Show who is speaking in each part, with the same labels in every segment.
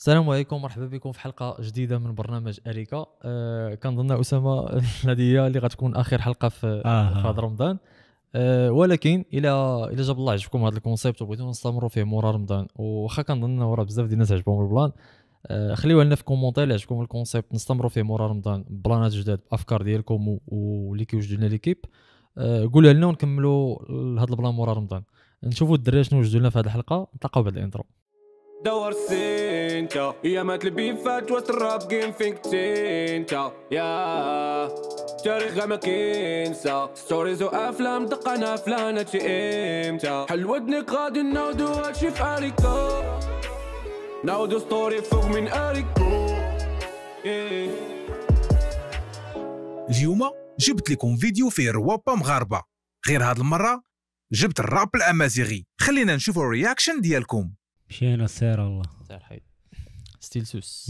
Speaker 1: السلام عليكم مرحبا بكم في حلقه جديده من برنامج اريكا أه كنظن اسامه هذه هي اللي غتكون اخر حلقه في آه. في هذا رمضان أه ولكن الى الى جاب الله عجبكم هذا الكونسيبت وبغيتو نستمروا فيه مورا رمضان واخا كنظن راه بزاف ديال الناس عجبهم البلان أه خليوها لنا في كومونتير اللي عجبكم الكونسيبت نستمروا فيه مورا رمضان بلانات جداد بافكار ديالكم واللي كيوجدوا لنا ليكيب أه لنا ونكملوا هذا البلان مورا رمضان نشوفوا الدراري شنو وجدوا لنا في هذه الحلقه نتلاقاو بعد الانترو دور
Speaker 2: سنتا يا ما تلبي فات وسط الراب جيم فينك تنتا يا تاريخها ما كينسا ستوريز وافلام دقنا فلانة شي امتا
Speaker 1: حل ودنك غادي ناودو هادشي في اريكو ناودو ستوري
Speaker 2: فوق من اريكو إيه. اليوم جبت لكم فيديو فيه روابا مغاربه غير هاد المره جبت الراب الامازيغي خلينا نشوفوا الرياكشن ديالكم مشينا السيرة والله
Speaker 1: سير حيد ستيل سوس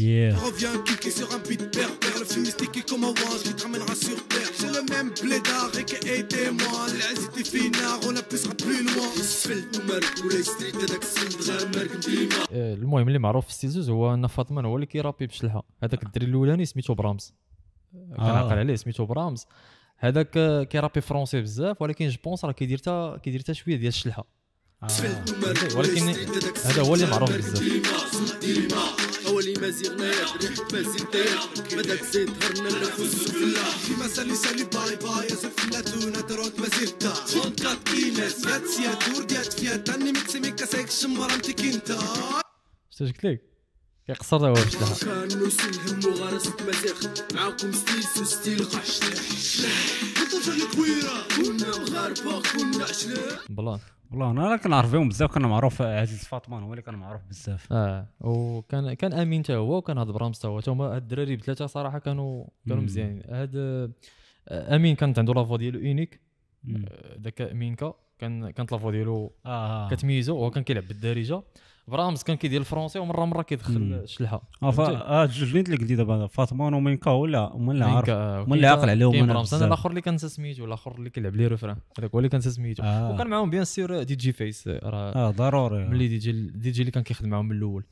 Speaker 1: المهم اللي معروف في ستيل سوس هو ان فاطمان هو اللي كيرابي بشلحه هذاك الدري الاولاني سميتو برامز آه. كان عاقل عليه سميتو برامز هذاك كيرابي فرونسي بزاف ولكن جو بونس راه كيدير تا كيدير تا شويه ديال الشلحه ولكن هذا هو اللي معروف بزاف حوالي ما زيغنا ريحة ما زيدنا مدى تزيد غرنا نفوز بالله كيما سالي سالي باي باي يا لا تونا تروت ما زيدتا 34 كيلاس يا تسيا فيها تاني متسمي كاسايك الشمرة متيك انت شتاش قلت لك كيقصر هو باش لها كانو سلهم وغرس معاكم
Speaker 2: كنا مغاربة كنا بلان والله انا كنعرف فيهم بزاف كان معروف عزيز آه، فاطمه هو اللي كان معروف بزاف اه وكان
Speaker 1: كان امين حتى هو وكان هاد برامز حتى هو هما هاد الدراري بثلاثه صراحه كانوا كانوا مزيانين هاد آه، امين كانت عنده لافوا ديالو اونيك آه، ذاك مينكا كان كانت لافوا ديالو آه. كتميزو وكان كان كيلعب بالدارجه برامز كان كيدير الفرونسي ومره مره كيدخل
Speaker 2: الشلحه اه, آه، جوج بنات اللي قلتي دابا فاطمه ومينكا ولا هما اللي عارف هما آه، اللي عاقل عليهم انا انا الاخر
Speaker 1: اللي كنسى سميتو الاخر اللي كيلعب لي ريفران
Speaker 2: هذاك هو اللي كنسى سميتو آه. وكان
Speaker 1: معاهم بيان سير دي جي فيس راه اه ضروري ملي دي جي دي جي اللي كان كيخدم معاهم من الاول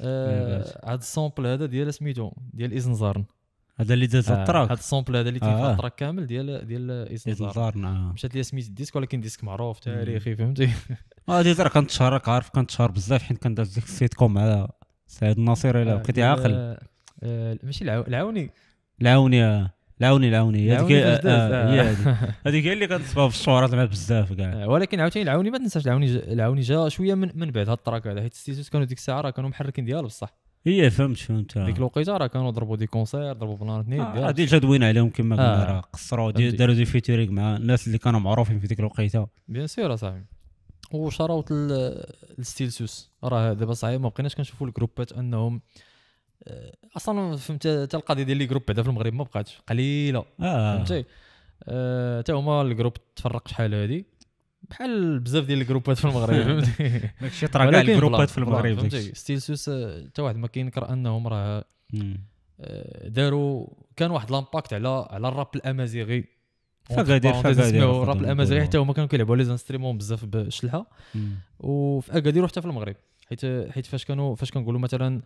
Speaker 1: هذا آه إيه، السامبل هذا ديال سميتو ديال ازنزارن هذا اللي داز آه، التراك هذا السامبل هذا اللي تيفا آه. التراك كامل ديال ديال ايزنزار نعم. مشات لي سميت الديسك ولكن ديسك معروف تاريخي فهمتي
Speaker 2: هادي آه، ترى كنتشهر عارف كنتشهر بزاف حيت داز ديك السيت كوم على سعيد الناصر الا بقيتي عاقل
Speaker 1: ماشي العوني
Speaker 2: العوني العوني العوني هذيك
Speaker 1: هي اللي كانت في الشهرات مع بزاف كاع ولكن عاوتاني العوني ما تنساش العوني العوني جا شويه من, من بعد هاد التراك هذا حيت السيتوس كانوا ديك الساعه راه كانوا محركين ديالو بصح
Speaker 2: اي فهمت فهمت آه. ديك
Speaker 1: الوقيته راه كانوا ضربوا دي كونسير ضربوا بلان اثنين آه ديجا
Speaker 2: دوينا عليهم كما آه. قلنا راه قصروا داروا دي فيتيرينغ مع الناس اللي كانوا معروفين في ديك الوقيته
Speaker 1: بيان سور اصاحبي وشراوت الستيلسوس راه دابا صعيب ما بقيناش كنشوفوا الجروبات انهم آه، اصلا فهمت حتى القضيه ديال لي جروب بعدا في المغرب ما بقاتش قليله آه. فهمتي حتى أه هما الجروب تفرق شحال هذه بحال بزاف ديال الجروبات في المغرب داكشي طرا كاع الجروبات في المغرب ستيلسوس حتى واحد ما كينكر انهم راه داروا كان واحد لامباكت على على الراب الامازيغي فغادير فغادير الراب الامازيغي حتى هما كانوا كيلعبوا لي زانستريمون بزاف بالشلحه وفي اكادير آه، وحتى في المغرب حيت حيت فاش كانوا فاش كنقولوا مثلا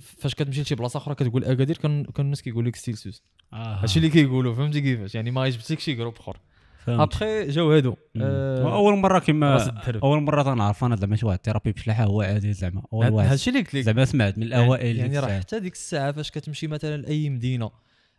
Speaker 1: فاش كتمشي لشي بلاصه اخرى كتقول اكادير آه، كانوا الناس كيقول لك ستيلسوس آه. هادشي اللي كيقولوا فهمتي كيفاش يعني ما عجبتك شي جروب اخر ابخي جاو هادو أه اول مره كيما
Speaker 2: اول مره تنعرف انا زعما شي واحد تيرابي بشلاحه هو عادي زعما اول واحد هادشي اللي قلت لك زعما سمعت من يعني- الاوائل يعني راه
Speaker 1: حتى ديك الساعه فاش كتمشي مثلا لاي مدينه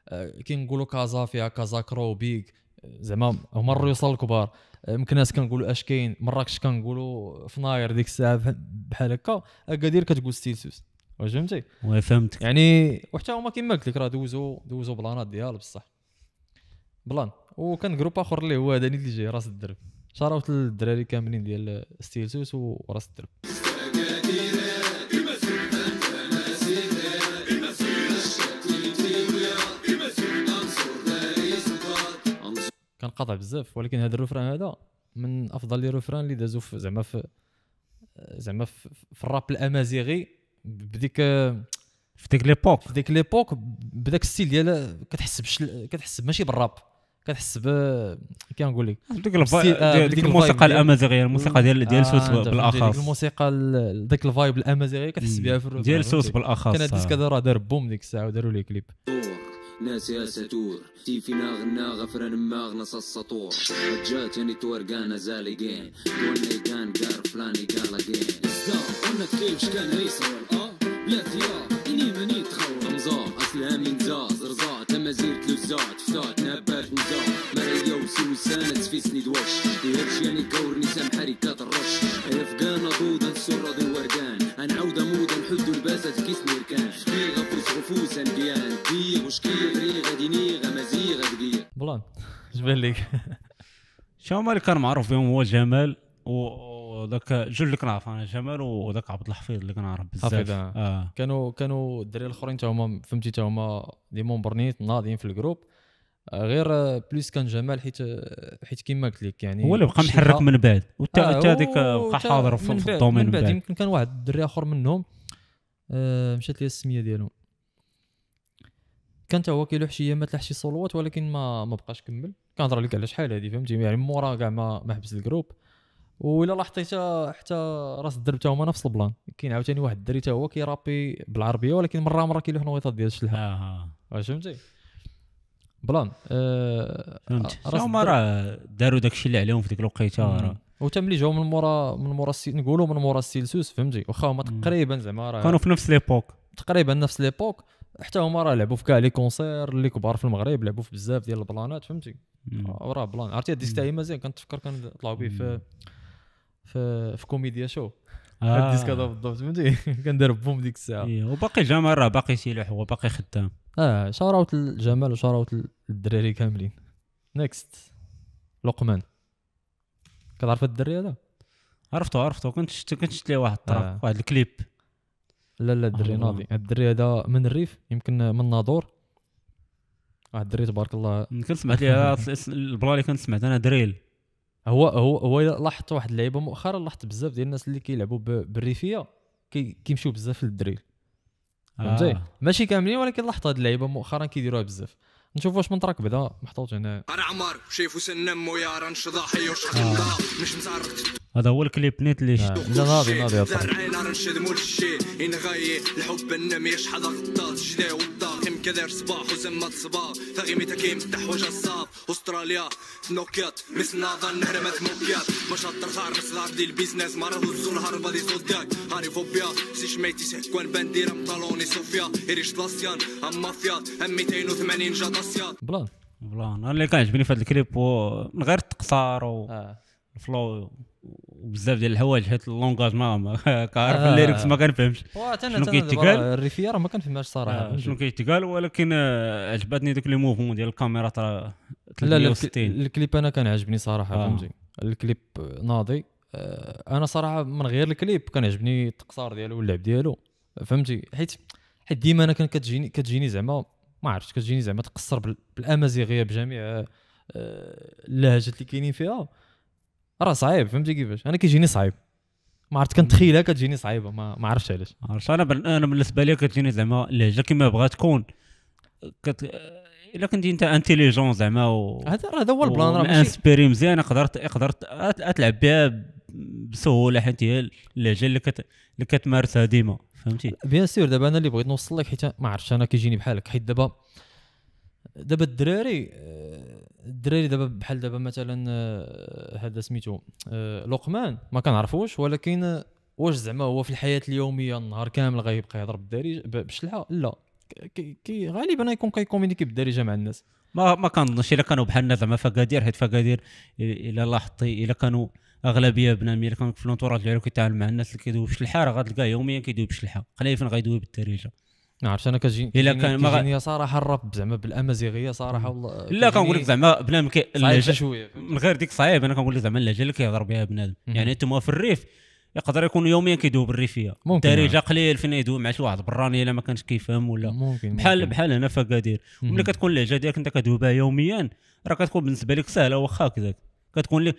Speaker 1: آه، كنقولوا كازا فيها كرو بيك زعما هما الرؤساء الكبار آه، مكناس كنقولوا اش كاين مراكش كنقولوا فناير ديك الساعه بحال هكا اكادير كتقول ستيلسوس واش فهمتي؟ فهمتك يعني وحتى هما كما قلت لك راه دوزو دوزو بلانات ديال بصح بلان وكان جروب اخر اللي هو هذاني اللي جاي راس الدرب شاروت للدراري كاملين ديال ستيلسوس وراس الدرب كان قاطع بزاف ولكن هذا الروفران هذا من افضل لي روفران اللي دازو زعما في زعما في, الراب الامازيغي بديك في ديك ليبوك في ديك ليبوك بداك السيل ديال كتحس كتحس ماشي بالراب كتحس ب كي نقول لك ديك آه، الموسيقى الامازيغيه الموسيقى آه، ديال ديال سوس بالاخص ديك الموسيقى ديك الفايب الامازيغيه كتحس بها في الروب ديال سوس بالاخص كان الديسك هذا راه دار بوم ديك الساعه وداروا ليه كليب
Speaker 2: ناس يا ساتور تي في ناغ ناغ غفران ماغ نص السطور رجات يعني تورقانا زالقين
Speaker 1: دوني كان قار فلاني قال اجين قلنا كيفش كان ريسر اه بلا ثياب
Speaker 2: بالنسبه لك هما اللي كان معروف بهم هو جمال وذاك جوج اللي كنعرف انا جمال وذاك عبد الحفيظ اللي كنعرف بزاف حفيظ آه. آه.
Speaker 1: كانوا كانوا الدراري الاخرين تا هما فهمتي تا هما دي مونبر نيت ناضين في الجروب آه، غير آه، بلوس كان جمال حيت حيت كيما قلت لك يعني هو اللي بقى محرك من بعد وتا آه هذيك بقى حاضر في الدومين من بعد يمكن كان واحد الدري اخر منهم آه مشات لي السميه ديالهم كان حتى هو كيلوح شي ايام تلاح شي صولوات ولكن ما ما بقاش كمل كنهضر لك على شحال هادي فهمتي يعني مورا كاع ما ما حبس الجروب ولا لاحظتيها حتى راس الدرب تاهما نفس البلان كاين عاوتاني واحد الدري تاهو كيرابي بالعربيه ولكن مره مره كيلوح نويطات ديال الشلحه اها آه. فهمتي بلان
Speaker 2: أه فهمت هما راه داروا داكشي اللي عليهم في ديك الوقيته راه
Speaker 1: وتا ملي جاو من مورا من مورا نقولوا من مورا السيلسوس فهمتي واخا هما تقريبا زعما راه كانوا في نفس ليبوك تقريبا نفس ليبوك حتى هما راه لعبوا في كاع لي كونسير اللي كبار في المغرب لعبوا في بزاف ديال البلانات فهمتي آه، وراه بلان عرفتي الديسك تاعي مزيان كنتفكر كنطلعوا به في في, في كوميديا شو آه. الديسك هذا بالضبط فهمتي كندير بوم ديك الساعه إيه،
Speaker 2: وباقي جمال راه باقي سلاح هو باقي خدام
Speaker 1: اه شاروت الجمال وشاروت الدراري كاملين نيكست لقمان
Speaker 2: كتعرف الدري هذا عرفته عرفته كنت شفت كنت شفت ليه واحد الطراب آه. واحد الكليب لا لا الدري ناضي
Speaker 1: الدري هذا من الريف يمكن من ناظور واحد آه، الدري تبارك الله كنت سمعت ليه البلا اللي كنت سمعت انا دريل هو هو هو لاحظت واحد اللعيبه مؤخرا لاحظت بزاف ديال الناس اللي كيلعبوا بالريفيه كيمشيو بزاف للدريل فهمتي آه. ماشي كاملين ولكن لاحظت هاد اللعيبه مؤخرا كيديروها بزاف نشوف واش من منطرك بدا محطوط هنا انا عمر شايفو سنم ويا رانش ضاحي وش خدام آه. مش مزعرف
Speaker 2: هذا هو الكليب نيت اللي آه. شفته لا ناضي ناضي
Speaker 1: العيلة رنشد مول الشي الحب شدا صباح استراليا نوكيات موكيات خار البيزنس هاري فوبيا مطالوني صوفيا إريش أم أم 280
Speaker 2: بلا بلا انا اللي كان عجبني في هذا الكليب من غير التقصار والفلو آه. وبزاف ديال الحوايج حيت اللونغاج ما كنعرف آه. الليركس ما كنفهمش شنو كيتقال راه ما كنفهمهاش صراحه آه شنو كيتقال ولكن آه، عجبتني دوك لي موفمون ديال الكاميرا
Speaker 1: ترى 360 لا الكليب انا كان عجبني صراحه آه. فهمتي الكليب ناضي آه انا صراحه من غير الكليب كان عجبني التقصير ديالو واللعب ديالو فهمتي حيت حيت ديما انا كان كتجيني كتجيني زعما ما عرفتش كتجيني زعما تقصر بالامازيغيه بجميع آه، اللهجات اللي كاينين فيها راه صعيب فهمتي كيفاش
Speaker 2: انا كيجيني صعيب ما عرفت كنتخيلها كتجيني صعيبه ما, ما عرفتش علاش عرفت انا بل... انا بالنسبه لي كتجيني زعما اللهجه كما بغات تكون كت... الا كنت انت انتيليجون زعما و... هذا راه هذا هو البلان راه ماشي انسبيري مزيان قدرت قدرت تلعب بها بسهوله حيت هي اللهجه اللي كت... اللي كتمارسها ديما فهمتي بيان سور دابا
Speaker 1: انا اللي بغيت نوصل لك حيت ما عرفتش انا كيجيني بحالك حيت دابا دابا الدراري الدراري دابا بحال دابا مثلا آه، هذا سميتو آه، لقمان ما كنعرفوش ولكن آه، واش زعما هو في الحياه اليوميه النهار كامل غيبقى يهضر بالدارجه
Speaker 2: بالشلحه لا كي غالبا يكون كيكومينيكي بالدارجه مع الناس ما ما كنظنش الا كانوا بحالنا زعما فكادير حيت فكادير الا لاحظتي الا كانوا اغلبيه بنادم الا كانوا في لونتوراج ديالو كيتعامل مع الناس اللي كيدوي بشلحه راه غتلقاه يوميا كيدوي بشلحه قليلا فين غيدوي بالدارجه نعرف انا كتجي الا كان ما غ...
Speaker 1: صراحه الراب زعما بالامازيغيه صراحه والله لا كنقول لك زعما بنادم كي شويه من
Speaker 2: غير ديك صعيب انا كنقول لك زعما اللهجه اللي كيهضر بها بنادم يعني انتم في الريف يقدر يكون يوميا الريفيه ممكن الدارجه يعني. قليل فين يدوب مع شي واحد براني الا ما كانش كيفهم ولا ممكن بحال ممكن. بحال هنا في اكادير ملي كتكون اللهجه ديالك انت كدوبها يوميا راه كتكون بالنسبه لك سهله واخا هكذاك كتكون لك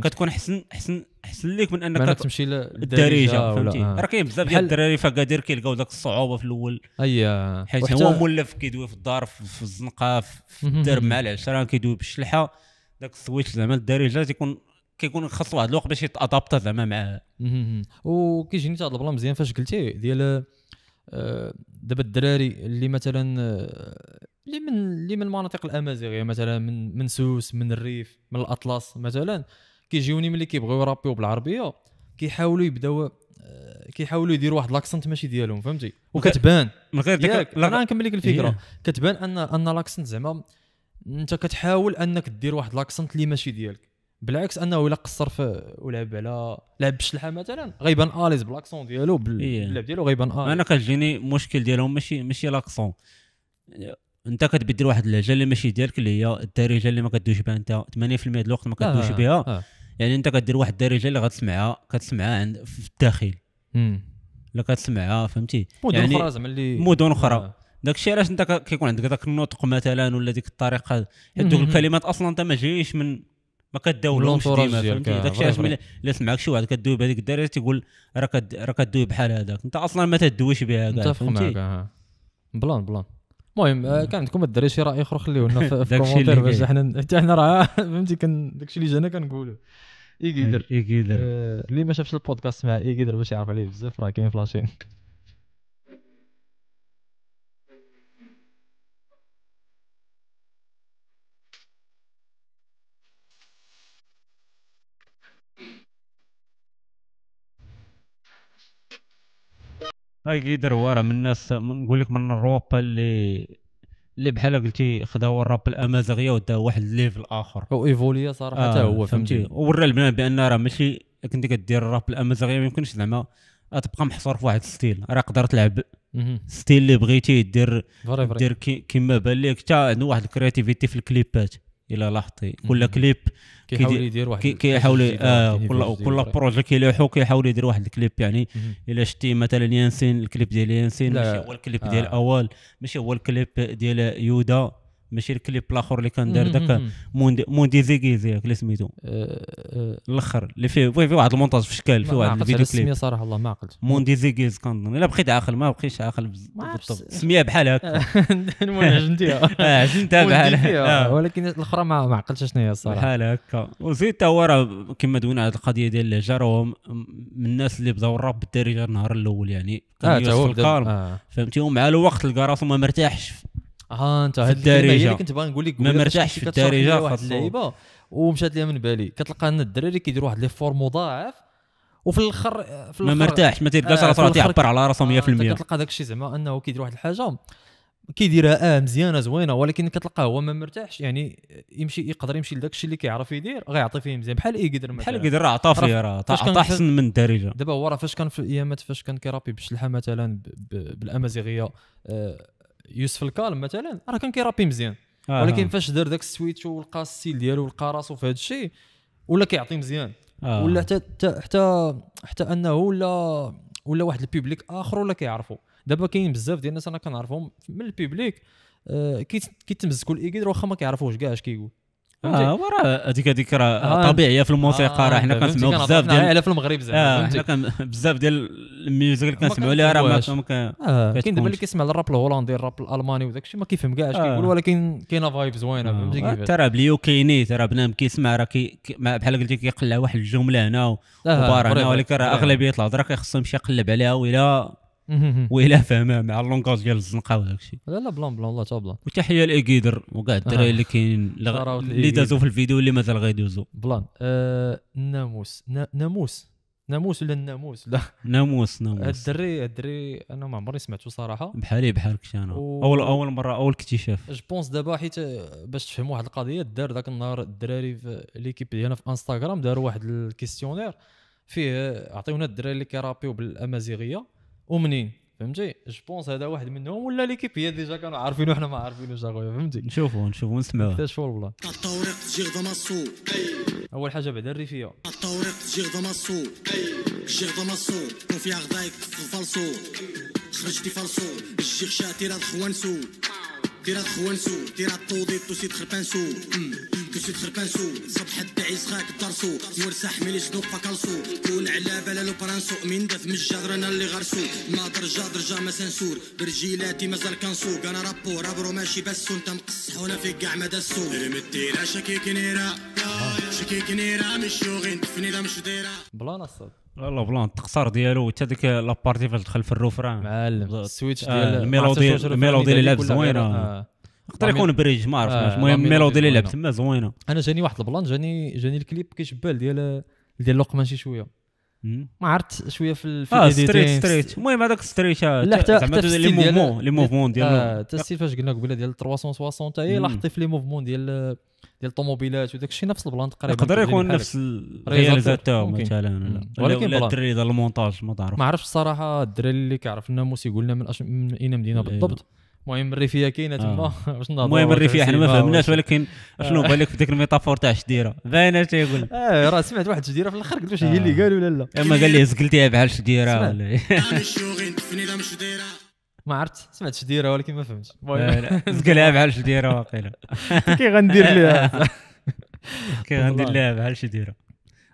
Speaker 2: كتكون احسن احسن احسن ليك من انك تمشي للدارجه فهمتي راه كاين بزاف ديال الدراري فكادير كيلقاو داك الصعوبه في الاول اييه حيت هو مولف كيدوي في الدار في الزنقه في الدرب مع العشره كيدوي بالشلحه داك السويتش زعما الدارجه تيكون كيكون خاص واحد الوقت باش يتادابتا زعما مع وكيجيني حتى البلان مزيان فاش قلتي ديال
Speaker 1: آه، دابا الدراري اللي مثلا آه، اللي من اللي من المناطق الامازيغيه مثلا من من سوس من الريف من الاطلس مثلا كيجيوني ملي كيبغيو يرابيو بالعربيه كيحاولوا يبداو آه، كيحاولوا يديروا واحد لاكسنت ماشي ديالهم فهمتي وكتبان من غير ديك انا نكمل لك الفكره كتبان ان ان لاكسنت زعما انت كتحاول انك دير واحد لاكسنت اللي ماشي ديالك بالعكس انه الا قصر في ولعب على لعب بالشلحه مثلا غيبان اليز بلاكسون
Speaker 2: ديالو باللعب ديالو غيبان اليز انا كتجيني مشكل ديالهم ماشي ماشي لاكسون انت كتبدل واحد اللهجه اللي ماشي ديالك اللي هي الدارجه اللي ما كدوش بها انت 80% ديال الوقت ما كدوش آه، بها آه. يعني انت كدير واحد الدارجه اللي غتسمعها كتسمعها عند في الداخل لا كتسمعها فهمتي مدن يعني اخرى زعما اللي مدن اخرى آه. داك الشيء علاش انت كيكون عندك داك النطق مثلا ولا ديك الطريقه حيت دوك الكلمات اصلا انت ما جايش من ما كداولهمش ديما فهمتي آه، داك الشيء علاش الا سمعك شي واحد كدوي بهذيك الدارجه تيقول راه راه كدوي بحال هذاك انت اصلا ما تدويش بها كاع متفق معك بلان بلان
Speaker 1: المهم آه، كان عندكم الدراري شي راي اخر خليه لنا في الكومونتير باش حنا حتى حنا راه فهمتي داكشي اللي جانا كنقولوا ايكيدر ايكيدر آه، اللي ما شافش البودكاست مع ايكيدر باش يعرف عليه بزاف راه كاين فلاشين
Speaker 2: هاي جيدر ورا من الناس نقول لك من اوروبا اللي اللي بحال قلتي خداو الراب الامازيغيه وداو واحد الليفل اخر او ايفوليا صراحه حتى آه هو فهمتي ورا البنات بان راه ماشي كنت كدير الراب الامازيغيه ما يمكنش زعما تبقى محصور في واحد الستيل راه تقدر تلعب ستيل اللي بغيتي دير دير كيما بان لك حتى عنده واحد الكرياتيفيتي في الكليبات الى لاحظتي كل كليب كيحاول يدير واحد كيحاول آه، كل كل بروجي كيلوحو كيحاول يدير واحد الكليب يعني الا شتي مثلا ينسين الكليب ديال ينسين ماشي هو الكليب آه. ديال الاول ماشي هو الكليب ديال يودا ماشي الكليب الاخر اللي كان دار داك موندي زيكيزي اللي سميتو أه، أه، الاخر اللي فيه فيه واحد المونتاج في شكل فيه واحد الفيديو كليب صراحه والله ما عقلت موندي زيكيز كنظن الا بقيت عاقل ما بقيتش عاقل بالضبط سميه بحال هكا المهم عجنتيها آه، عجنتها بحال ولكن الاخرى ما عقلتش شنو هي الصراحه بحال هكا وزيد تا هو راه كما دوينا على القضيه ديال اللهجه راه من الناس اللي بداو الراب بالدارجه النهار الاول يعني كان آه في القالم فهمتي ومع الوقت لقى راسو ما مرتاحش ها آه، انت هاد الدارجه كنت باغي نقول لك ما مرتاحش في الدارجه واحد اللعيبه
Speaker 1: ومشات ليها من بالي كتلقى ان الدراري كيديروا واحد لي فور مضاعف وفي الاخر في الاخر ما مرتاحش ما تيرقاش راسو آه، راه تيعبر على راسو 100% آه، كتلقى داك الشيء زعما انه كيدير واحد الحاجه كيديرها اه مزيانه زوينه ولكن كتلقاه هو ما مرتاحش يعني يمشي يقدر يمشي لذاك الشيء اللي كيعرف يدير غيعطي فيه مزيان بحال ايه قدر بحال قدر راه عطى فيه راه عطى احسن من الدارجه دابا هو راه فاش كان في الايامات فاش كان كيرابي بالشلحه مثلا بالامازيغيه آه يوسف الكالم مثلا راه كان كيرابي مزيان آه. ولكن فاش دار داك السويتش ولقى السيل ديالو ولقى راسو في هذا الشيء ولا كيعطي مزيان آه. ولا حتى حتى حتى انه ولا ولا واحد البيبليك اخر ولا كيعرفو دابا كاين بزاف ديال الناس انا كنعرفهم من البيبليك آه كيتمزكوا الايكيد واخا ما كيعرفوش كاع
Speaker 2: اش كيقول اه وراه هذيك هذيك راه آه، طبيعيه في الموسيقى آه راه حنا كنسمعوا بزاف ديال على في المغرب زعما آه، حنا كان بزاف ديال الميوزيك اللي كنسمعوا ليها راه ما آه، كاين دابا اللي
Speaker 1: كيسمع الراب الهولندي الراب الالماني وداك الشيء ما كيفهم كاع اش كيقول ولكن كاينه فايب زوينه فهمتي كيفاش ترى
Speaker 2: بليو كايني ترى بنادم كيسمع راه بحال قلتي كيقلع واحد الجمله هنا وبار هنا ولكن راه اغلبيه الهضره كيخصهم يمشي يقلب عليها ولا ويلا فهمها مع اللونغاج ديال الزنقه وداك الشيء
Speaker 1: لا لا بلون بلون والله تا بلون
Speaker 2: وتحيه لاكيدر وكاع الدراري آه. اللي كاين اللي دازوا في الفيديو اللي مازال غيدوزوا بلان
Speaker 1: الناموس آه، ناموس ناموس ولا الناموس لا ناموس ناموس الدري الدري انا ما عمري سمعته صراحه بحالي إيه، بحالك انا اول اول مره اول اكتشاف جو بونس دابا حيت باش تفهم واحد القضيه دار ذاك النهار الدراري في ليكيب ديالنا في انستغرام داروا واحد الكيستيونير فيه آه، عطيونا الدراري اللي كيرابيو بالامازيغيه ومنين فهمتي جو بونس هذا واحد منهم ولا ليكيب هي ديجا كانوا عارفينو حنا ما عارفينوش
Speaker 2: اخويا فهمتي نشوفوا نشوفوا نسمعوا اكتشفوا
Speaker 1: والله اول حاجه بعدا الريفيه خرجتي فالصو الشيخ شاتي راه خوانسو تيرا خوانسو تيرا طوضي توسي خربانسو بانسو توسي تخر بانسو صبح الدعيس خاك الدرسو ورسا حميلي شنو فكالسو كون على لو برانسو من داف من الجدر انا اللي غرسو ما درجا درجا ما سنسور برجيلاتي مازال كانسو كان رابو رابرو ماشي بسو انت مقصح وانا في كاع ما دسو رمي الديره شكيك نيرا شكيك نيرا آه. مش تفني دا مش ديرا بلا
Speaker 2: نصب لا بلان التقصار ديالو حتى ديك لابارتي فاش دخل في الروفران معلم السويتش آه، ديال الميلودي الميلودي اللي لعب زوينه آه. يقدر آه، يكون بريج ما عرفتش المهم الميلودي اللي لعب تما
Speaker 1: زوينه انا جاني واحد البلان جاني جاني الكليب كيشبال ديال ديال لقمان شي شويه
Speaker 2: ما عرفت شويه في الفيديو اه ستريت ستريت المهم هذاك ستريت لا حتى لي موفمون لي موفمون ديال آه، حتى
Speaker 1: السيل فاش قلنا قبيله ديال 360 حتى هي لاحظتي في لي موفمون ديال ديال الطوموبيلات وداك الشيء نفس البلان تقريبا يقدر يكون نفس تاعهم مثلا ولكن الدري ديال المونتاج ما تعرف ما عرفتش الصراحه الدري اللي كيعرف الناموس موسي يقول لنا من
Speaker 2: اين مدينه إيه. بالضبط
Speaker 1: المهم الريفيه كاينه تما آه. باش نهضروا المهم الريفيه حنا ما فهمناش ولكن آه. شنو بان لك في
Speaker 2: ديك الميتافور تاع الشديره باينه اش يقول اه راه
Speaker 1: سمعت واحد الشديره في الاخر قلت واش هي اللي آه. قال ولا لا اما قال لي زقلتيها بحال الشديره ولا إيه؟ ما عرفت سمعت شديره ولكن ما فهمتش
Speaker 2: المهم زقلها بحال شديره واقيلا كي غندير ليها كي غندير ليها بحال شديره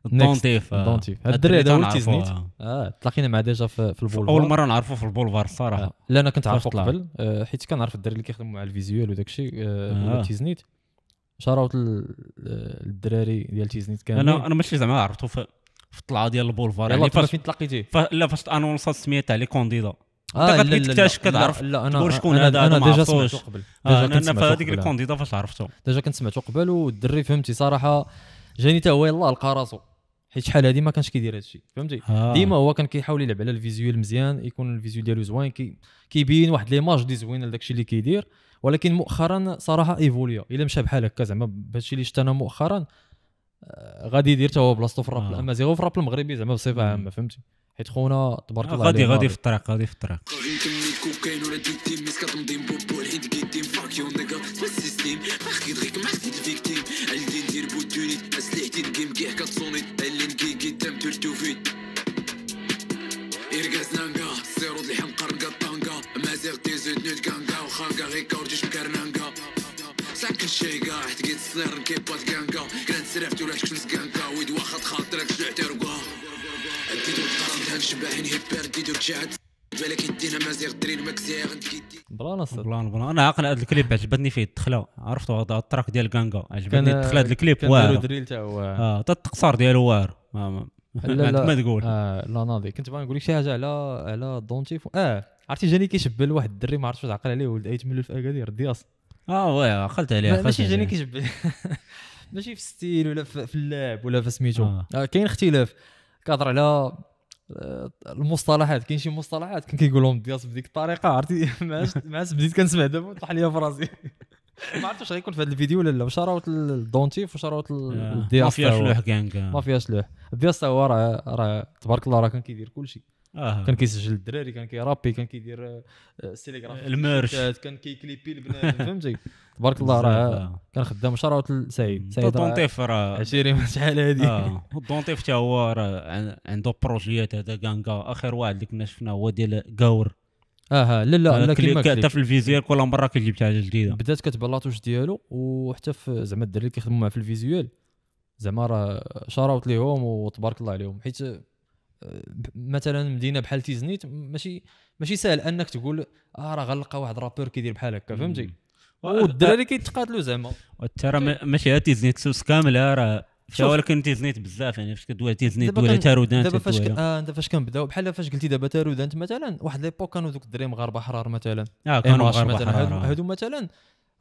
Speaker 2: الدونتيف الدونتيف هاد الدري هذا ولتي زنيت اه
Speaker 1: تلاقينا معاه ديجا في,
Speaker 2: البولفار اول مره نعرفو في البولفار الصراحه آه. لا انا كنت عارفه قبل
Speaker 1: آه حيت كنعرف الدري اللي كيخدموا مع الفيزيوال وداك الشيء آه. آه. زنيت شاروت آه، الدراري ديال تيزنيت كاملين انا
Speaker 2: انا ماشي زعما عرفتو في في الطلعه ديال البولفار يعني فاش فين تلاقيتيه لا فاش انونسات سميت عليه كونديدا آه انت كتكتشف كتعرف لا انا شكون هذا انا ديجا سمعته قبل آه انا في هذيك الكونديدا فاش عرفته
Speaker 1: ديجا كنت سمعته قبل والدري فهمتي صراحه جاني حتى هو يلاه لقى راسو حيت شحال هذه ما كانش كيدير هادشي فهمتي آه. ديما هو كان كيحاول يلعب على الفيزيوال مزيان يكون الفيزيوال ديالو زوين كي كيبين واحد ليماج زوين زوينه لداكشي اللي كيدير ولكن مؤخرا صراحه ايفوليا الا مشى بحال هكا زعما بهادشي اللي شفت انا مؤخرا آه، غادي يدير حتى هو بلاصتو في الراب آه. اما زيرو في الراب المغربي زعما بصفه عامه فهمتي حيت خونا تبارك آه، الله غادي غادي في الطريق غادي في الطريق زيد الشيقة حيت قيت الصغير نكيبات كانكا كانت سرفت ولا كنت سكانكا ويد واخا تخاطرك شجعت رقا
Speaker 2: ديدو القرن شباحين هيبر ديدو رجعت بالك يدينا مازيغ دري المكسيغ بلان بلان بلان انا عاقل هذا الكليب عجبتني فيه الدخله عرفتو هذا التراك ديال كانكا عجبتني الدخله هذا الكليب واعر دريل آه، تا اه حتى التقصير ديالو واعر لا لا ما تقول آه لا ناضي كنت
Speaker 1: باغي نقول لك شي حاجه على على دونتيف اه عرفتي جاني كيشبه لواحد الدري ما عرفتش واش عقل عليه ولد ايت ملو في اكادير دياس
Speaker 2: اه وي عقلت عليها ماشي جاني كيجبد
Speaker 1: ماشي في الستيل ولا في اللعب ولا في سميتو آه. آه، كاين اختلاف كهضر على آه، المصطلحات كاين شي مصطلحات كان كيقولهم دياس بديك الطريقه عرفتي مع بديت كنسمع دابا طاح ليا في راسي ما عرفتش واش غيكون في هذا الفيديو ولا لا واش راوت الدونتيف واش راوت آه. الدياس ما فيهاش لوح كان ما فيهاش لوح الدياس هو راه راه تبارك الله راه كان كيدير كلشي آه. كان كيسجل الدراري كان كيرابي كان كيدير السيليغراف آه، الميرش كان كيكليبي البنات فهمتي تبارك الله راه كان خدام شراوت لسعيد سعيد دونتيف راه عشيري من شحال هادي آه.
Speaker 2: دونتيف حتى هو راه عنده بروجيات هذا كانكا اخر واحد اللي كنا شفناه هو ديال كاور آه،, اه لا لا لا كيما حتى في الفيزيوال كل مره كيجيب حاجه جديده بدات كتبان لاطوش ديالو وحتى في
Speaker 1: زعما الدراري اللي كيخدموا معاه في الفيزيوال زعما راه شراوت ليهم وتبارك الله عليهم حيت مثلا مدينه بحال تيزنيت ماشي ماشي سهل انك تقول اه راه غنلقى واحد رابور كيدير بحال هكا فهمتي والدراري كيتقاتلوا زعما راه
Speaker 2: ماشي تيزنيت سوس كامله راه ولكن تيزنيت بزاف يعني فاش كدوي تيزنيت ولا تارودانت دابا فاش اه
Speaker 1: انت فاش كنبداو بحال فاش قلتي دابا تارودانت مثلا واحد ليبوك كانوا ذوك الدراري مغاربه احرار مثلا اه إيه، كانوا مغاربه مثلا هادو مثلا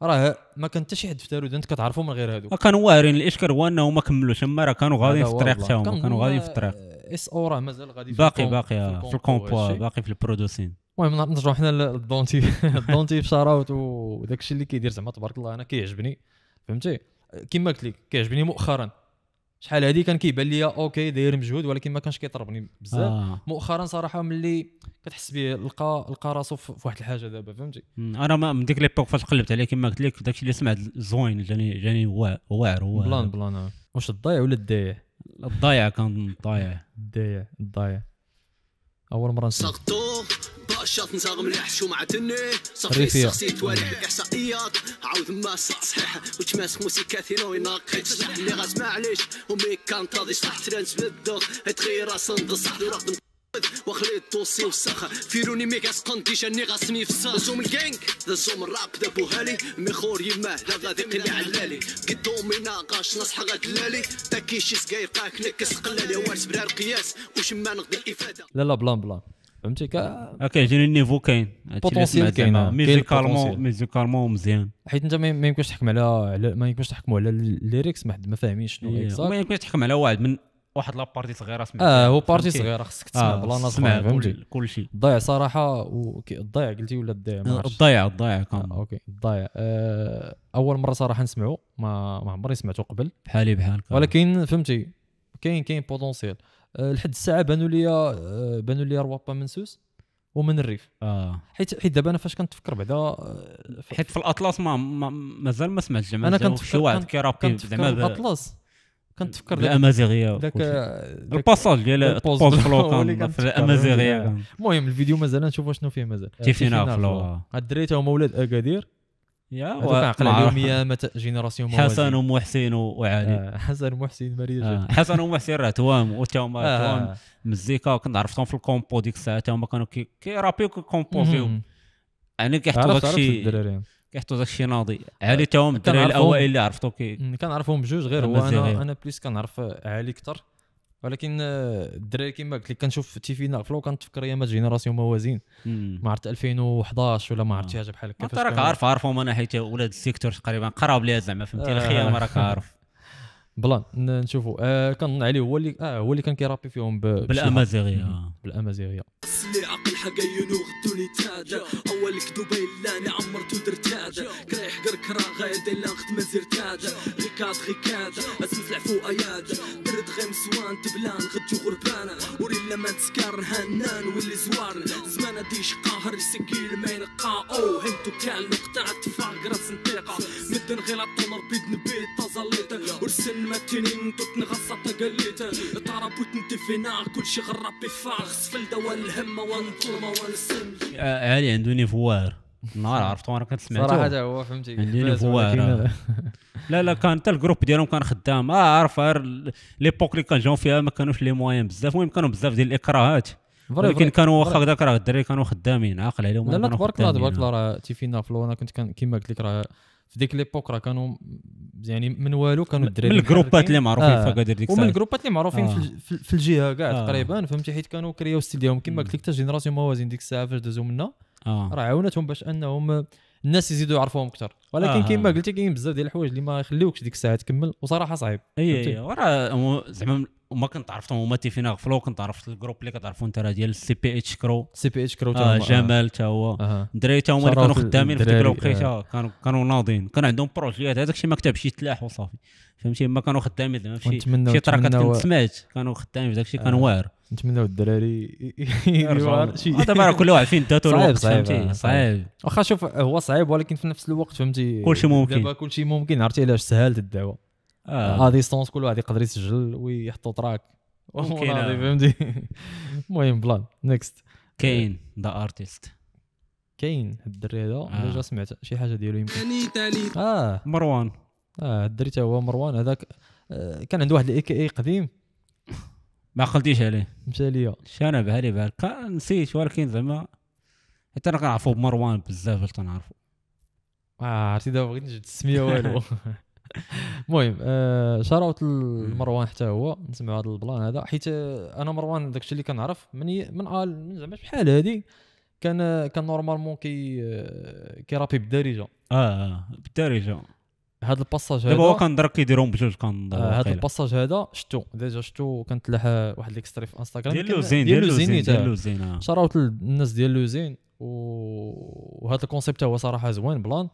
Speaker 1: راه ما كان حتى شي حد في تارودانت كتعرفو من غير هادو
Speaker 2: كانوا واعرين الاشكال هو انهم ما كملوش تما راه كانوا غاديين في الطريق تاهم كانوا غاديين في الطريق اس او راه مازال غادي باقي باقي في الكومبوا باقي في البرودوسين
Speaker 1: المهم نرجعوا حنا للدونتي الدونتي بشاراوت وداك الشيء اللي كيدير زعما تبارك الله انا كيعجبني فهمتي كما قلت لك كيعجبني مؤخرا شحال هذه كان كيبان لي اوكي داير مجهود ولكن ما كانش كيطربني بزاف آه. مؤخرا صراحه ملي كتحس به لقى لقى راسو في واحد الحاجه دابا فهمتي
Speaker 2: انا ما من ديك ليبوك فاش قلبت عليه كما قلت لك داكشي اللي سمعت زوين جاني جاني واعر واعر بلان بلان آه. واش الضايع ولا تضيع الضايع كان ضايع
Speaker 1: ضايع ضايع اول مره سقطوه باشات نزاغ مليح شو معتني
Speaker 2: صافي شخصية توالح الاحصائيات عاود ما صحيح وش ماسك موسيقى ثينو يناقش اللي غاسمع ليش ومي كان تاضي صح ترانس بالدوخ تغير
Speaker 1: صندوق صح وخليت توصي وسخا فيروني ميكا سقنتي غاسمي في فسخ زوم الكانك ذا زوم الراب ذا بوهالي ميخور يماه لا غادي قلي علالي قدوم ناقاش نصحى غادلالي تاكي شي سكاير قاك نكس قلالي وارس بلا القياس وش ما نقضي الافادة لا لا بلان بلان فهمتي كا كيجيني النيفو
Speaker 2: كاين بوتونسيال كاين آه. ميزيكالمون
Speaker 1: ميزيكالمون مزيان حيت انت ما يمكنش تحكم على ما يمكنش تحكموا على الليريكس ما حد ما فاهمينش شنو إيه. ما
Speaker 2: يمكنش تحكم على واحد من واحد لابارتي صغيره سمعت اه هو بارتي صغيره خصك تسمع آه بلا ناس
Speaker 1: كل, شيء الضيع صراحه الضيع قلتي ولا الضيع ما الضيع الضيع كان آه اوكي الضيع آه اول مره صراحه نسمعه ما ما عمري سمعته قبل بحالي بحالك ولكن فهمتي كاين كاين بوتونسيال آه لحد الساعه بانوا لي آه بانوا لي روابا سوس ومن الريف اه حيت حيت دابا انا
Speaker 2: فاش كنتفكر بعدا آه، حيت في الاطلس ما مازال ما, ما سمعتش زعما انا كنتفكر في واحد كيرابي زعما الاطلس
Speaker 1: كنتفكر الامازيغيه داك الباساج ديال البوز فلو في الامازيغيه المهم الفيديو مازال نشوفوا شنو فيه مازال تيفينا فلو هاد الدريت هما ولاد اكادير يا عقل عليهم يا جينيراسيون حسن
Speaker 2: ومحسن وعلي آه، حسن ومحسن مريجة آه، حسن ومحسن راه توام وتاهما آه. توام مزيكا كنت عرفتهم في الكومبو ديك الساعه تاهما كانوا كيرابيو كيكومبوزيو يعني كيحطوا داكشي كيحطوا داك الشيء ناضي آه، علي تا هما الدراري الاوائل اللي عرفتو كي
Speaker 1: كنعرفهم بجوج غير آه، هو انا انا بليس كنعرف علي كثر ولكن آه، الدراري كما قلت لك كنشوف في فلو كنتفكر ايامات جينيراسيون موازين ما عرفت 2011 ولا ما عرفت شي حاجه
Speaker 2: بحال هكا انت راك عارف عارفهم انا حيت ولاد السيكتور تقريبا
Speaker 1: قراب ليا زعما فهمتي الخيام راك عارف بلان نشوفوا آه كان عليه هو اللي اه هو اللي كان كيرابي فيهم
Speaker 2: بالامازيغيه بالامازيغيه
Speaker 1: سلي عقل حقاين وغدوني تاجا اول كذوبه الا انا عمرتو درت هذا كريح قركرا غاير داير تاجا مازير تادا ريكاد غيكادا اسم العفو اياد درت غيم سوان تبلان غدو غربانا وري لما تسكر هنان واللي زوار زمان ديش قاهر سكيل ما ينقا او هنتو كان نقطع تفاق راس نطيقه غدا غير الطمر ربي تنبي تظليت ورسن ما تنين تتن غصة تقليت طرب وتنتي
Speaker 2: فينا كل شي ربي فاغ في دوا الهمة والظلمة والسم علي آه، عندوني نيفوار نهار عرفتو انا كنت سمعتو صراحه هذا هو فهمتي عندي نيفوار لا لا كان حتى الجروب ديالهم كان خدام اه عارف ليبوك اللي كان جاو فيها ما كانوش لي موان بزاف المهم كانوا بزاف ديال الاكراهات ولكن كانوا واخا هكذاك راه الدراري كانوا خدامين عاقل عليهم لا لا تبارك الله تبارك الله
Speaker 1: راه تيفينا فلو انا كنت كيما قلت لك راه في ديك ليبوك راه كانوا يعني من والو كانوا الدراري من الجروبات اللي معروفين آه. في اكادير ديك ومن الجروبات اللي معروفين آه. في, الجهه كاع آه. تقريبا فهمتي حيت كانوا كرياو ستيل ديالهم كما قلت لك حتى جينيراسيون موازين ديك الساعه فاش دازوا منا آه. راه عاونتهم باش انهم الناس يزيدوا يعرفوهم اكثر ولكن آه. كيما قلتي كاين بزاف ديال الحوايج اللي ما يخليوكش ديك الساعه تكمل
Speaker 2: وصراحه صعيب اي اي وراه زعما وما كنت عرفتهم هما فينا فلو كنت عرفت الجروب اللي كتعرفوا انت راه ديال سي بي اتش كرو سي بي اتش كرو آه, آه. جمال حتى هو الدراري حتى هما اللي كانوا خدامين في ديك الوقيته آه. كانوا كانوا ناضين كان عندهم بروجيات هذاك الشيء ما كتبش يتلاح وصافي فهمتي ما كانوا خدامين زعما شي شي تراكات كنت سمعت كانوا خدامين في داكشي كان آه. واعر
Speaker 1: نتمناو الدراري
Speaker 2: يرجعوا آه، دابا راه كل واحد فين داتو الوقت فهمتي آه، صعيب
Speaker 1: واخا شوف هو صعيب ولكن في نفس الوقت فهمتي كلشي ممكن دابا كلشي ممكن عرفتي علاش سهلت الدعوه اه ديستونس كل واحد يقدر يسجل ويحطو تراك فهمتي المهم بلان نيكست كاين ذا ارتيست كاين الدري هذا ديجا سمعت شي حاجه ديالو يمكن اه مروان اه الدري تا
Speaker 2: هو مروان هذاك آه، كان عنده واحد الاي كي اي قديم ما عقلتيش عليه مشى ليا شانا بهالي بهالك نسيت ولكن زعما حتى انا كنعرفو بمروان بزاف باش تنعرفو
Speaker 1: اه عرفتي دابا بغيت نجبد السميه والو المهم آه شراوت لمروان حتى هو نسمع هذا البلان هذا حيت آه، انا مروان داكشي اللي كنعرف من من آل من زعما شحال هادي كان آه، كان نورمالمون كي كيرابي بالدارجه
Speaker 2: اه بالدارجه هذا الباساج هذا دابا هو كنضرب كيديرهم بجوج كنضرب آه، هذا
Speaker 1: الباساج هذا شفتو ديجا شفتو كانت لها واحد الاكستري في انستغرام ديال لوزين ديال لوزين ديال لوزين شراوت الناس آه. ديال لوزين وهذا الكونسيبت هو صراحه زوين بلان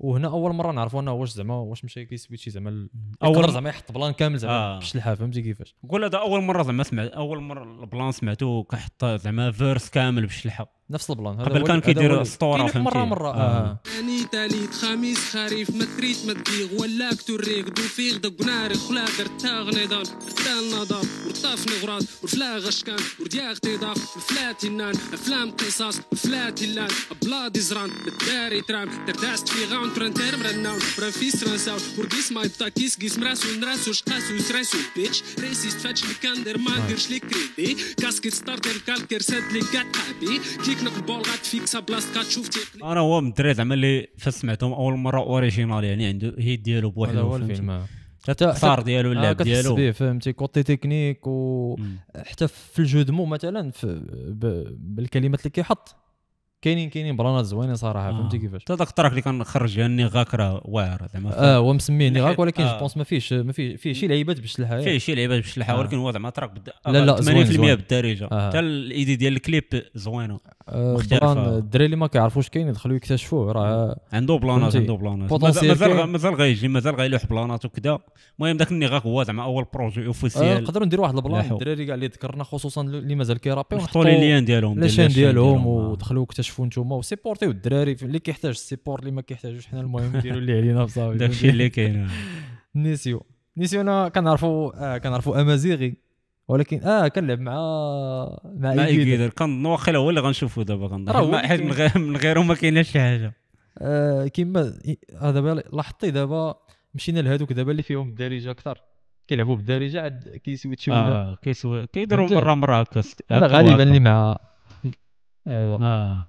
Speaker 1: وهنا اول مره نعرفوا انه واش زعما واش مشى كيسبيت شي زعما اول زعما يحط بلان كامل زعما آه. بشلحه فهمتي كيفاش
Speaker 2: قول هذا اول مره زعما سمعت اول مره البلان سمعته كحط زعما فيرس كامل بشلحه نفس البلان قبل كان كيدير اسطوره في مره مره آه. آه.
Speaker 1: اني ثالث خميس خريف ما تريت ما مدليغ ولا كتوريك دو فيغ دق ناري خلاك رتا غنيضان رتا النظام ورتا في نغرات ورفلا غشكان وردياغ تيضاف فلاتي النان افلام قصاص فلاتي اللان بلادي زران الداري ترام تردعست في غاون تران تيرم رناون بران فيس رانساون ورديس ماي بتا كيس كيس مراسو نراسو شقاسو سراسو بيتش ريسيست فاتش لي كان دير ما نديرش لي كريدي كاسكيت ستارتر كالكر سد لي كات حابي تكنيك البول بلاصتك تشوف تكنيك
Speaker 2: انا هو من الدراري زعما اللي فسمعتهم اول مره اوريجينال يعني عنده هي ديالو بواحد هذا هو الفيلم آه. حتى الثار ديالو آه، اللعب ديالو به
Speaker 1: فهمتي كوتي تكنيك وحتى في الجو دمو مثلا بالكلمات اللي كيحط كاينين كاينين برانات زوينين
Speaker 2: صراحه آه. فهمتي كيفاش حتى داك اللي اللي خرج يعني راه واعر زعما اه هو مسميه غاك ولكن آه.
Speaker 1: جوبونس ما فيهش ما فيه فيه شي لعيبات باش تلحقها فيه شي لعيبات باش آه. ولكن هو زعما طرق بد... لا لا 80% بالدارجه آه. حتى آه.
Speaker 2: الايدي ديال الكليب زوينه آه بران
Speaker 1: الدراري اللي ما كيعرفوش كاين يدخلوا يكتشفوه راه عنده بلانات عنده بلانات مازال
Speaker 2: مازال غيجي مازال غيلوح بلانات وكذا المهم ذاك النغاك هو زعما اول بروجي اوفيسيال آه، نقدروا نديروا واحد البلان الدراري كاع اللي ذكرنا خصوصا اللي مازال كيرابي نحطوا لي ليان ديالهم ديالهم
Speaker 1: ودخلوا كتشوفوا نتوما وسيبورتيو الدراري اللي كيحتاج السيبور اللي ما كيحتاجوش حنا المهم نديروا اللي علينا بصافي داكشي اللي كاين نيسيو نيسيو انا كنعرفوا آه كنعرفوا امازيغي ولكن اه كنلعب مع مع ايكيدر
Speaker 2: كنظن واقيلا هو اللي غنشوفو دابا كنظن حيت من غير
Speaker 1: من غيره ما كايناش شي حاجه آه كيما آه، دابا لاحظتي دابا مشينا لهذوك دابا اللي فيهم الدارجه اكثر كيلعبوا بالدارجه عاد شي اه كيسوي كيديروا مره مره
Speaker 2: هكا غالبا اللي مع ايوا اه, آه.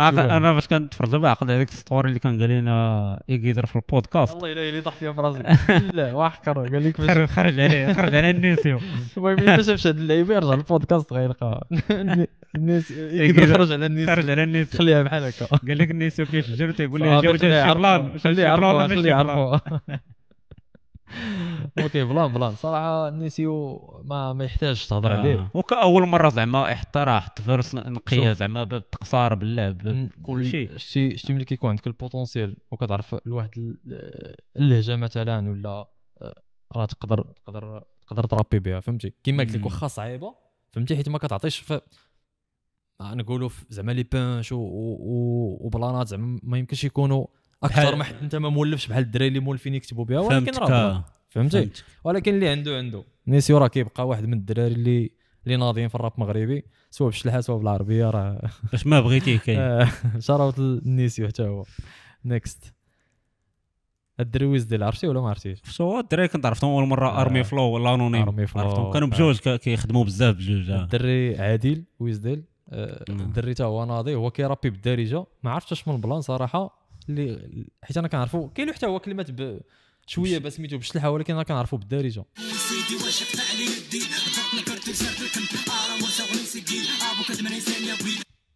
Speaker 2: انا فاش كنتفرج دابا عقد عليك السطوري اللي كان قال لنا يقدر في البودكاست
Speaker 1: والله الا اللي طاح لي براسي لا واحد قال لك خرج عليه خرج على النيسيو المهم الا مشى هاد اللعيبه يرجع للبودكاست غيلقاها الناس يقدر يخرج على النيسيو خرج على النيسيو خليها بحال هكا
Speaker 2: قال لك النيسيو كيفاش جرو تيقول لي جاو جا شرلان خليه يعرفوها خليه يعرفوها موتي بلان بلان
Speaker 1: صراحه نسيو ما ما يحتاجش تهضر آه. عليه آه. وكاول مره زعما احتى راه حط فرس نقيه
Speaker 2: زعما بالتقصار باللعب بكل
Speaker 1: شيء شتي شتي ملي كيكون عندك البوتونسيال وكتعرف لواحد اللهجه مثلا ولا آه،
Speaker 2: راه تقدر تقدر تقدر ترابي بها فهمتي كيما قلت لك واخا صعيبه
Speaker 1: فهمتي حيت ما كتعطيش ف... نقولوا زعما لي بانش وبلانات زعما ما يمكنش يكونوا اكثر ما انت ما مولفش بحال الدراري اللي مولفين يكتبوا بها ولكن راه فهمتي فهمت. ولكن اللي عنده عنده نيسي راه كيبقى واحد من الدراري اللي اللي ناضيين في الراب المغربي سواء بالشلحه سواء بالعربيه راه باش ما بغيتيه كاين آه، شراوط النيسيو حتى هو نيكست الدرويز ديال عرفتي ولا ما عرفتيش شو
Speaker 2: الدراري كنت عرفتهم اول
Speaker 1: مره ارمي آه. فلو ولا انونيم ارمي فلو عرفتهم كانوا آه. بجوج
Speaker 2: كيخدموا بزاف بجوج الدري عادل ويزدل نعم.
Speaker 1: الدري حتى هو ناضي هو كيرابي بالدارجه ما عرفتش اش من بلان صراحه اللي حيت انا كنعرفو كاين حتى هو كلمات ب... شويه بس سميتو بالشلحه ولكن راه كنعرفو بالدارجه
Speaker 2: سيدي واش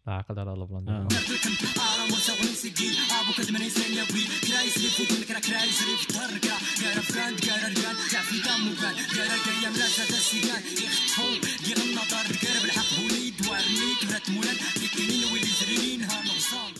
Speaker 1: عقد على البلان آه.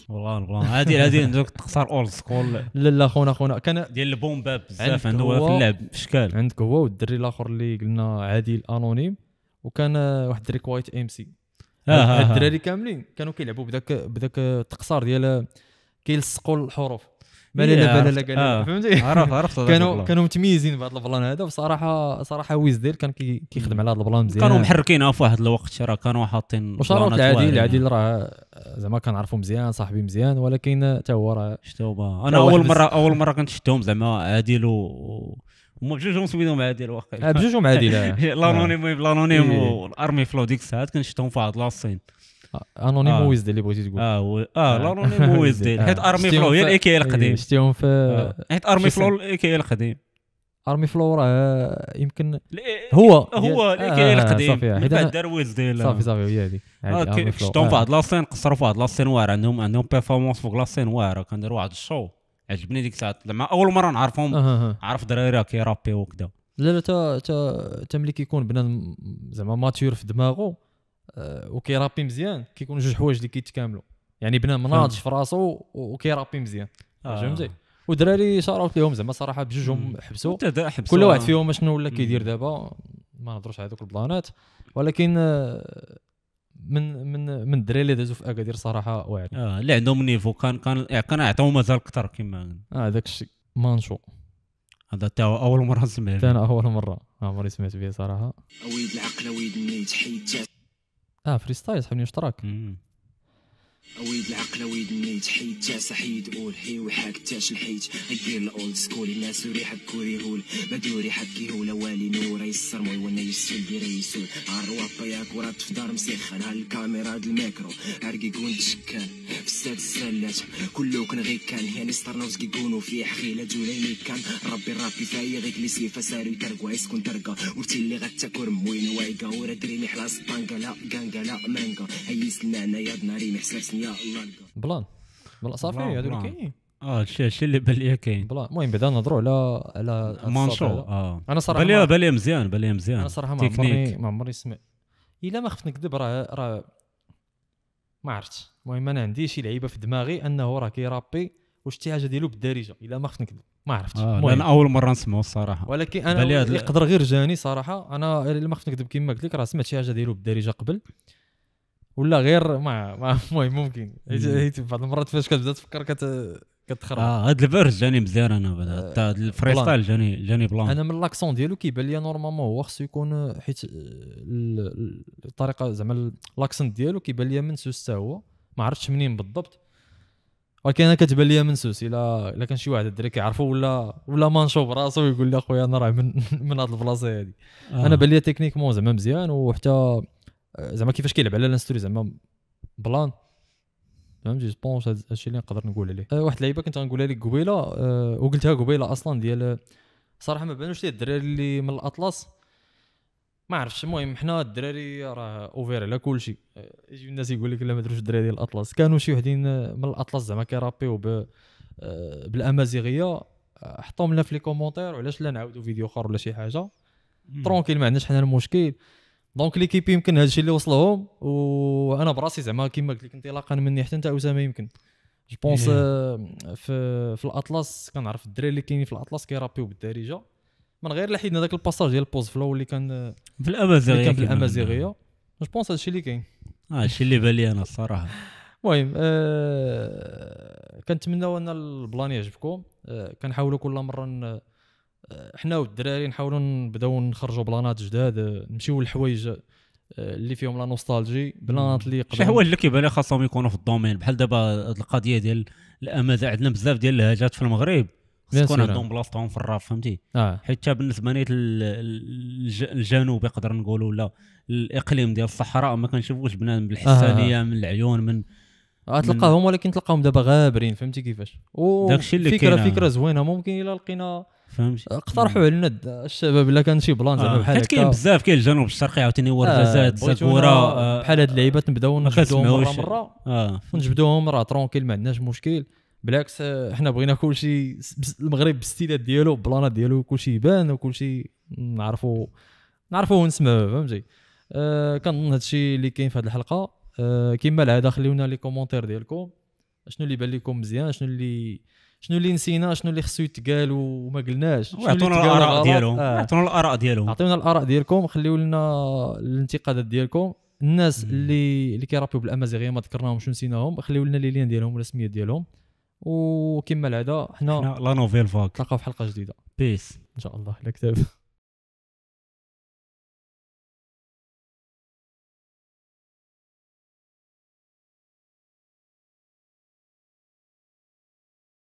Speaker 2: والله هادي
Speaker 1: هادي عندك تختار اولد سكول لا لا خونا خونا كان
Speaker 2: ديال البوم باب
Speaker 1: بزاف عنده هو في اللعب اشكال عندك هو والدري الاخر اللي قلنا عادي الانونيم وكان واحد الدري كوايت ام سي
Speaker 2: الدراري كاملين
Speaker 1: كانوا كيلعبوا بداك بداك التقصار ديال كيلصقوا الحروف ما لا لا إيه، لا آه. فهمتي عرفت عرفت كانوا كانوا متميزين بهذا البلان هذا وصراحه صراحه ويزدير كان كيخدم على هذا البلان مزيان كانوا
Speaker 2: محركينها في واحد الوقت راه كانوا حاطين وشارات العادي العادي
Speaker 1: راه زعما كنعرفو مزيان صاحبي مزيان ولكن حتى هو راه شتو انا اول مره
Speaker 2: اول مره كنت شفتهم زعما عادل و هما بجوجهم سميتهم عادل واقيلا بجوجهم عادل لانونيم لانونيم والارمي فلو ديك الساعات كنشتهم في واحد لاصين انونيم آه. ويز اللي بغيتي تقول اه اه لانونيم ويز حيت ارمي فلو هي الاي كي القديم شتيهم في حيت ارمي فلو الاي
Speaker 1: كي القديم ارمي فلو راه يمكن هو هو اللي كاين القديم بعد دار ويلز ديال صافي صافي هي هذيك شفتهم في واحد
Speaker 2: لاسين قصروا في واحد لاسين واعر عندهم عندهم بيرفورمانس فوق لاسين واعره كندير واحد الشو عجبني ديك الساعه زعما اول مره نعرفهم عرف دراري راه كيرابي وكذا
Speaker 1: لا لا تا تا تا ملي كيكون بنادم زعما ماتيور في دماغه آه، وكيرابي مزيان كيكونوا جوج حوايج اللي كيتكاملوا يعني بنادم ناضج في راسو وكيرابي مزيان آه. فهمتي آه. ودراري شاروت لهم زعما صراحه بجوجهم حبسوا كل واحد آه. فيهم شنو ولا كيدير دابا ما نهضروش على ذوك البلانات ولكن من من من الدراري اللي دازوا في اكادير صراحه واعر
Speaker 2: اه اللي عندهم نيفو كان كان إيه، كان عطاو مازال اكثر كما اه داك الشيء مانشو هذا تا اول مره نسمع به انا اول مره
Speaker 1: آه، عمري سمعت به صراحه
Speaker 2: اويد العقل اويد النيت حيت
Speaker 1: اه فريستايل سحبني اشتراك ويد العقل ويد النيت حيد تاسع حيد قول هي وحاك تاش الحيت
Speaker 2: غير الاولد سكول الناس وريح كوري هول بدوري حكي هول والي نور يسر موي وانا يسفل دير يسول عروا بياك ورات في دار مسيخان الكاميرا هاد الميكرو
Speaker 1: عرقي كون تشكان بسات السلات كلو كان غي كان نوز كي كونو فيه حخيلة جوليني كان ربي الرابي فاي غيك لي سيفا ساري كركوا يسكن ترقا ورتي اللي غتاكل موين وايقا ورا دريمي حلاص طانقا لا كانكا لا مانكا هيس المعنى يا دناري محسر بسم الله بلان بلان صافي هذو كاينين
Speaker 2: اه الشيء الشيء اللي بان ليا كاين المهم بعدا نهضروا على على مانشو اه انا صراحه بان بالي مزيان بالي مزيان انا صراحه ما عمرني ما
Speaker 1: عمرني سمع الا ما خفت نكذب راه راه ما عرفتش المهم انا عندي شي لعيبه في دماغي انه راه كيرابي وشتي حاجه ديالو بالدارجه الا ما خفت نكذب ما
Speaker 2: عرفتش آه انا اول مره نسمعه الصراحه ولكن انا اللي يقدر غير
Speaker 1: جاني صراحه انا الا ما خفت نكذب كما قلت لك راه سمعت شي حاجه ديالو بالدارجه قبل ولا غير ما المهم ممكن حيت بعض المرات فاش كتبدا تفكر كت كتخرب اه هاد الفيرس
Speaker 2: جاني مزيان انا بعدا آه، هاد ستايل جاني جاني بلان انا
Speaker 1: من لاكسون ديالو كيبان ليا نورمالمون هو خصو يكون آه، حيت آه، الطريقه زعما لاكسون ديالو كيبان من منسوس حتى هو ما عرفتش منين بالضبط ولكن انا كتبان ليا منسوس الا الا كان شي واحد الدري كيعرفو ولا ولا مانشو راسو يقول لي اخويا انا راه من من هاد البلاصه هادي آه. انا بان تكنيك تكنيكمون زعما مزيان وحتى زعما كيفاش كيلعب على لانستوري زعما بلان فهمتي جو بونس هادشي اللي نقدر نقول عليه أه واحد اللعيبه كنت غنقولها لك قبيله أه وقلتها قبيله اصلا ديال صراحه ما بانوش ليه الدراري اللي من الاطلس ما عرفتش المهم حنا الدراري راه اوفير على كلشي أه، يجي الناس يقول لك لا ما دروش الدراري ديال الاطلس كانوا شي وحدين أه، من الاطلس زعما كيرابيو ب أه، بالامازيغيه حطوهم لنا في لي كومونتير وعلاش لا نعاودوا فيديو اخر ولا شي حاجه ترونكيل ما عندناش حنا المشكل دونك ليكيب يمكن الشيء اللي وصلهم وانا براسي زعما كيما قلت لك انطلاقا مني حتى انت اسامه يمكن جو بونس إيه. آه، في في الاطلس كنعرف الدراري اللي كاينين في الاطلس كيرابيو بالدارجه من غير لا حيدنا الباساج ديال البوز فلو اللي كان
Speaker 2: في الامازيغيه كان في الامازيغيه
Speaker 1: جو بونس الشيء اللي كاين
Speaker 2: اه الشيء اللي بان لي انا الصراحه
Speaker 1: المهم آه كنتمناو ان البلان يعجبكم آه كنحاولوا كل مره آه، حنا والدراري نحاولوا نبداو نخرجوا بلانات جداد
Speaker 2: آه، نمشيو للحوايج آه، اللي فيهم لا نوستالجي بلانات اللي شي حوايج اللي كيبان خاصهم يكونوا في الدومين بحال دابا القضيه ديال الامازه عندنا بزاف ديال اللهجات في المغرب تكون عندهم بلاصتهم في الراف فهمتي آه. حيت بالنسبه لي الجنوب يقدر نقولوا ولا الاقليم ديال الصحراء ما كنشوفوش بنادم بالحسانيه آه. من العيون من غتلقاهم ولكن تلقاهم دابا غابرين فهمتي كيفاش داكشي اللي فكره فكره
Speaker 1: زوينه ممكن الا لقينا
Speaker 2: فهمتي اقترحوا
Speaker 1: علينا الشباب الا كان شي بلان زعما آه، بحال حيت كاين بزاف كاين الجنوب الشرقي عاوتاني هو زاد الزاكوره بحال هاد اللعيبات آه، نبداو نجبدوهم مره مره آه. ونجبدوهم راه ترونكيل ما عندناش مشكل بالعكس آه، حنا بغينا كلشي المغرب بالستيلات ديالو بالبلانات ديالو كلشي يبان وكلشي نعرفوا نعرفوا ونسمعوا فهمتي أه كنظن هادشي اللي كاين في هاد الحلقه أه كما العاده خليونا لي كومونتير ديالكم شنو اللي بان لكم مزيان شنو اللي شنو اللي نسينا شنو اللي خصو يتقال وما قلناش عطونا الاراء ديالهم آه. الاراء ديالهم عطونا الاراء ديالكم خليو لنا الانتقادات ديالكم الناس اللي اللي كيرابيو بالامازيغيه ما ذكرناهم شنو نسيناهم خليو لنا لي ديالهم ولا السميه ديالهم وكما العاده حنا لا نوفيل فاك نلقاو في حلقه جديده بيس ان شاء الله الى كتاب